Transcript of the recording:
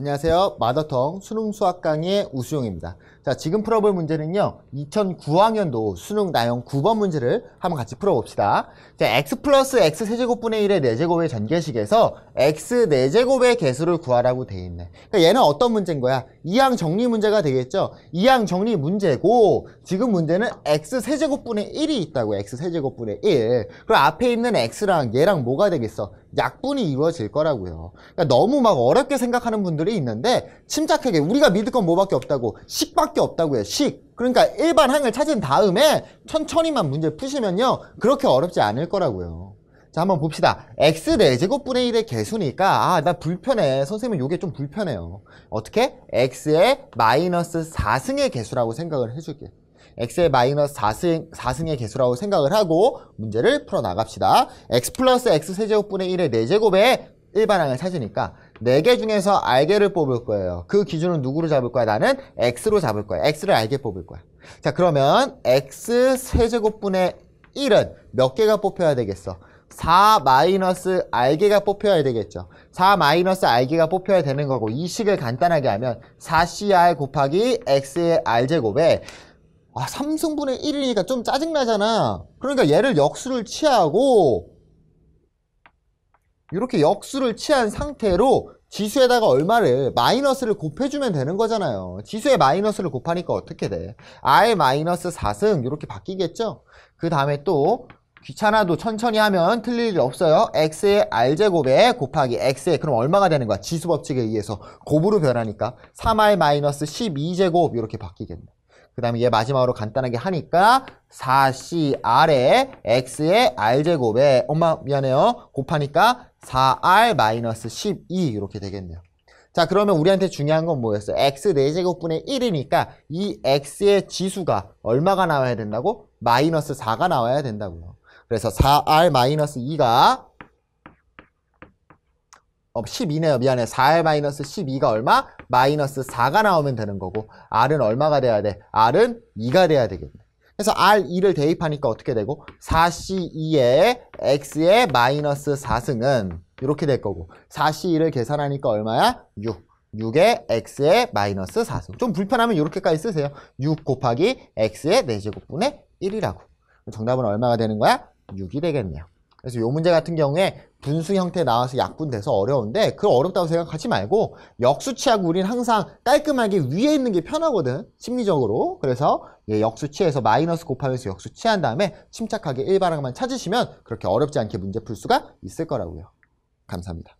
안녕하세요. 마더텅 수능 수학 강의 우수용입니다. 자, 지금 풀어볼 문제는요. 2009학년도 수능 나형 9번 문제를 한번 같이 풀어봅시다. 자, x 플러스 x 세제곱분의 1의 4제곱의 전개식에서 x 4제곱의 개수를 구하라고 돼 있네. 그러니까 얘는 어떤 문제인 거야? 이항 정리 문제가 되겠죠? 이항 정리 문제고 지금 문제는 x 세제곱분의 1이 있다고 x 세제곱분의 1. 그럼 앞에 있는 x랑 얘랑 뭐가 되겠어? 약분이 이루어질 거라고요. 그러니까 너무 막 어렵게 생각하는 분들이 있는데 침착하게 우리가 믿을 건 뭐밖에 없다고 식밖 수밖에 없다고요. 식. 그러니까 일반 항을 찾은 다음에 천천히만 문제 푸시면요. 그렇게 어렵지 않을 거라고요. 자, 한번 봅시다. x 4제곱분의 1의 개수니까 아, 나 불편해. 선생님 요게 좀 불편해요. 어떻게? x의 마이너스 4승의 개수라고 생각을 해줄게. x의 마이너스 4승, 4승의 개수라고 생각을 하고 문제를 풀어나갑시다. x 플러스 x 세제곱분의 1의 4제곱에 일반항을 찾으니까 네개 중에서 알개를 뽑을 거예요. 그 기준은 누구로 잡을 거야? 나는 x로 잡을 거야. x를 알개 뽑을 거야. 자, 그러면 x 세제곱분의 1은 몇 개가 뽑혀야 되겠어? 4 마이너스 알개가 뽑혀야 되겠죠. 4 마이너스 알개가 뽑혀야 되는 거고 이 식을 간단하게 하면 4cr 곱하기 x의 r제곱에 아 3승분의 1이니까 좀 짜증나잖아. 그러니까 얘를 역수를 취하고 이렇게 역수를 취한 상태로 지수에다가 얼마를 마이너스를 곱해주면 되는 거잖아요 지수에 마이너스를 곱하니까 어떻게 돼? r 마이너스 4승 이렇게 바뀌겠죠? 그 다음에 또 귀찮아도 천천히 하면 틀릴 일 없어요 x의 r제곱에 곱하기 x의 그럼 얼마가 되는 거야? 지수 법칙에 의해서 곱으로 변하니까 3r 마이너스 12제곱 이렇게 바뀌겠네 그 다음에 얘 마지막으로 간단하게 하니까 4CR에 X의 R제곱에 엄마 미안해요 곱하니까 4r-12 이렇게 되겠네요. 자 그러면 우리한테 중요한 건 뭐였어? x 4제곱분의 1이니까 이 x의 지수가 얼마가 나와야 된다고? 마이너스 4가 나와야 된다고요. 그래서 4r 2가 어, 12네요. 미안해. 4r 12가 얼마? 마이너스 4가 나오면 되는 거고 r은 얼마가 돼야 돼? r은 2가 돼야 되겠네. 그래서 R2를 대입하니까 어떻게 되고 4C2의 X의 마이너스 4승은 이렇게 될 거고 4C2를 계산하니까 얼마야? 6 6의 x의 마이너스 4승 좀 불편하면 이렇게까지 쓰세요 6 곱하기 x의 4제곱분의 1이라고 정답은 얼마가 되는 거야? 6이 되겠네요 그래서 요 문제 같은 경우에 분수 형태 나와서 약분돼서 어려운데 그걸 어렵다고 생각하지 말고 역수치하고 우린 항상 깔끔하게 위에 있는 게 편하거든 심리적으로 그래서 예, 역수치에서 마이너스 곱하면서 역수치한 다음에 침착하게 일바랑만 찾으시면 그렇게 어렵지 않게 문제 풀 수가 있을 거라고요 감사합니다